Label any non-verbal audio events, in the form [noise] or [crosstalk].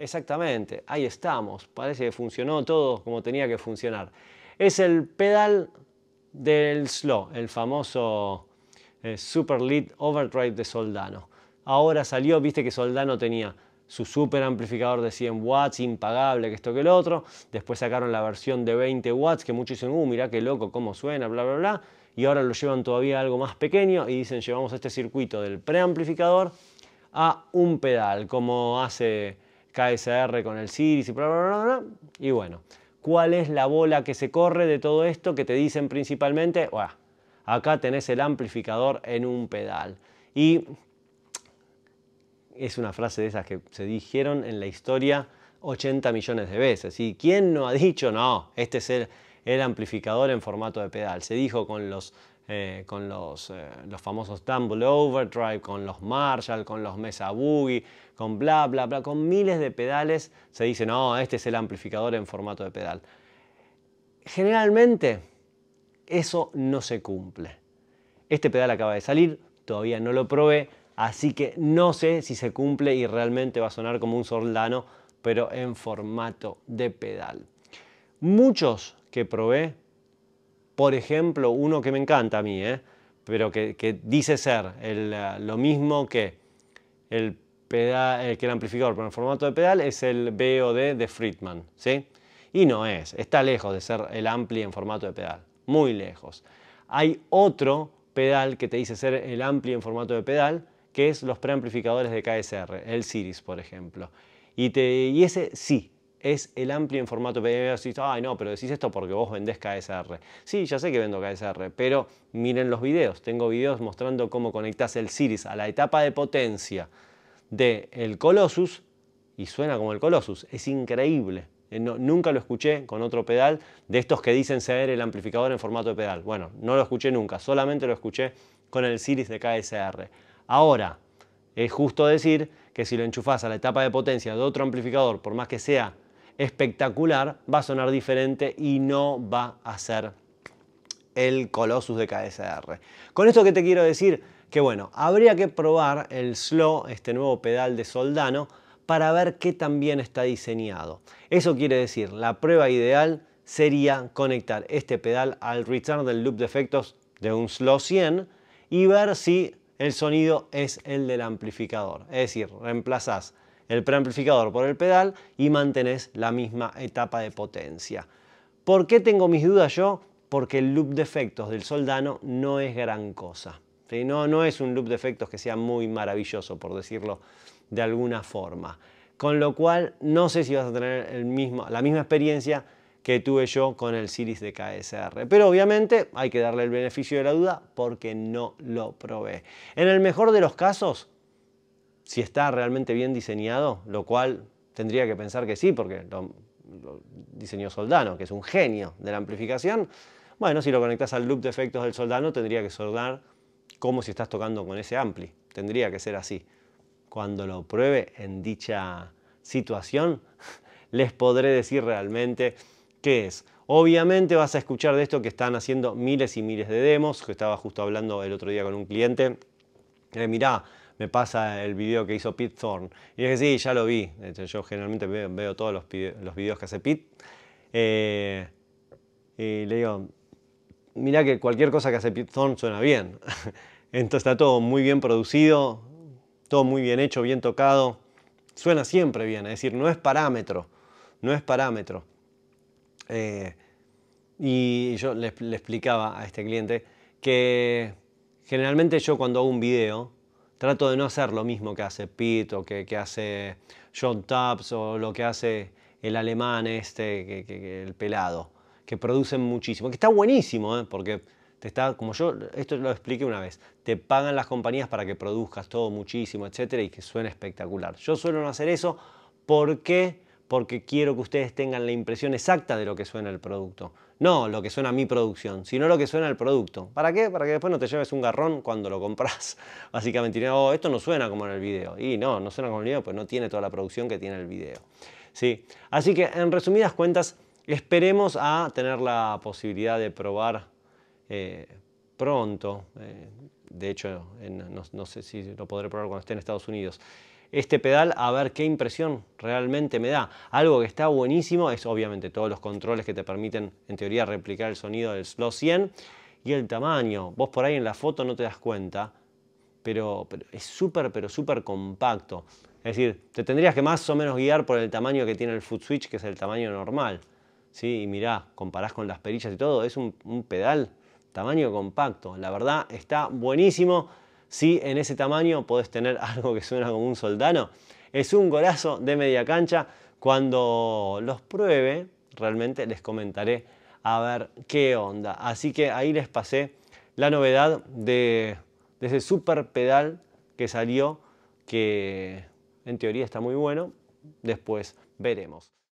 Exactamente, ahí estamos. Parece que funcionó todo como tenía que funcionar. Es el pedal del Slow, el famoso eh, Super Lead Overdrive de Soldano. Ahora salió, viste que Soldano tenía su super amplificador de 100 watts, impagable, que esto que el otro. Después sacaron la versión de 20 watts, que muchos dicen, uh, mirá qué loco, cómo suena, bla, bla, bla. Y ahora lo llevan todavía algo más pequeño y dicen, llevamos este circuito del preamplificador a un pedal, como hace KSR con el CIRIS y bla, bla, bla, Y bueno, ¿cuál es la bola que se corre de todo esto que te dicen principalmente? acá tenés el amplificador en un pedal. Y es una frase de esas que se dijeron en la historia 80 millones de veces. ¿Y quién no ha dicho, no, este es el amplificador en formato de pedal? Se dijo con los eh, con eh, los, famosos Tumble Overdrive, con los Marshall, con los Mesa Boogie, con bla, bla, bla, con miles de pedales, se dice, no, este es el amplificador en formato de pedal. Generalmente eso no se cumple. Este pedal acaba de salir, todavía no lo probé, así que no sé si se cumple y realmente va a sonar como un soldano, pero en formato de pedal. Muchos que probé por ejemplo, uno que me encanta a mí, ¿eh? pero que, dice ser el, eh, lo mismo que el, pedal, eh, que el amplificador, pero en formato de pedal, es el BOD de Friedman. ¿sí? Y no es, está lejos de ser el ampli en formato de pedal, muy lejos. Hay otro pedal que te dice ser el ampli en formato de pedal, que es los preamplificadores de KSR, el Siris, por ejemplo. Y, te, y ese sí es el amplio en formato PDF. Si, Ay, no, pero decís esto porque vos vendés KSR. Sí, ya sé que vendo KSR, pero miren los videos. Tengo videos mostrando cómo conectas el Siris a la etapa de potencia del el Colossus y suena como el Colossus. Es increíble. Eh, nunca lo escuché con otro pedal de estos que dicen ser el amplificador en formato de pedal. Bueno, no lo escuché nunca, solamente lo escuché con el Ciris de KSR. Ahora, es justo decir que si lo enchufás a la etapa de potencia de otro amplificador, por más que sea espectacular, va a sonar diferente y no va a ser el Colossus de KSR. Con esto que te quiero decir, que bueno, habría que probar el Slow, este nuevo pedal de Soldano, para ver qué tan bien está diseñado. Eso quiere decir, la prueba ideal sería conectar este pedal al return del loop de efectos de un Slow 100 y ver si el sonido es el del amplificador. Es decir, reemplazás el preamplificador por el pedal y mantenés la misma etapa de potencia. ¿Por qué tengo mis dudas yo? Porque el loop de efectos del Soldano no es gran cosa. No, no es un loop de efectos que sea muy maravilloso, por decirlo de alguna forma. Con lo cual, no sé si vas a tener mismo, la misma experiencia que tuve yo con el Siris de KSR. Pero obviamente hay que darle el beneficio de la duda porque no lo probé. En el mejor de los casos, si está realmente bien diseñado, lo cual tendría que pensar que sí, porque lo, diseñó Soldano, que es un genio de la amplificación. Bueno, si lo conectas al loop de efectos del Soldano, tendría que soldar como si estás tocando con ese ampli. Tendría que ser así. Cuando lo pruebe en dicha situación, [laughs] les podré decir realmente qué es. Obviamente vas a escuchar de esto que están haciendo miles y miles de demos, que estaba justo hablando el otro día con un cliente. Eh, mirá, me pasa el video que hizo Pete Thorne. Y dije, sí, ya lo vi. yo generalmente veo, todos los, videos que hace Pete. Eh, y le digo, mira que cualquier cosa que hace Pete Thorne suena bien. [laughs] Entonces está todo muy bien producido, todo muy bien hecho, bien tocado. Suena siempre bien, es decir, no es parámetro, no es parámetro. Eh, y yo le, le, explicaba a este cliente que generalmente yo cuando hago un video, trato de no hacer lo mismo que hace Pete o que, hace John Tubbs o lo que hace el alemán este, que, el pelado, que producen muchísimo, que está buenísimo, ¿eh? porque te está, como yo, esto lo expliqué una vez, te pagan las compañías para que produzcas todo muchísimo, etcétera, y que suene espectacular. Yo suelo no hacer eso porque porque quiero que ustedes tengan la impresión exacta de lo que suena el producto. No lo que suena mi producción, sino lo que suena el producto. ¿Para qué? Para que después no te lleves un garrón cuando lo compras. [laughs] Básicamente, oh, esto no suena como en el video. Y no, no suena como en el video, pues no tiene toda la producción que tiene el video. ¿Sí? Así que, en resumidas cuentas, esperemos a tener la posibilidad de probar eh, pronto. Eh, de hecho, no, no, sé si lo podré probar cuando esté en Estados Unidos este pedal a ver qué impresión realmente me da. Algo que está buenísimo es obviamente todos los controles que te permiten en teoría replicar el sonido del Slow 100 y el tamaño. Vos por ahí en la foto no te das cuenta, pero, es súper, pero súper compacto. Es decir, te tendrías que más o menos guiar por el tamaño que tiene el foot switch, que es el tamaño normal. ¿sí? Y mirá, comparás con las perillas y todo, es un pedal tamaño compacto. La verdad está buenísimo. Si en ese tamaño podés tener [laughs] algo que suena como un soldano, es un golazo de media cancha. Cuando los pruebe, realmente les comentaré a ver qué onda. Así que ahí les pasé la novedad de, de ese super pedal que salió, que en teoría está muy bueno. Después veremos.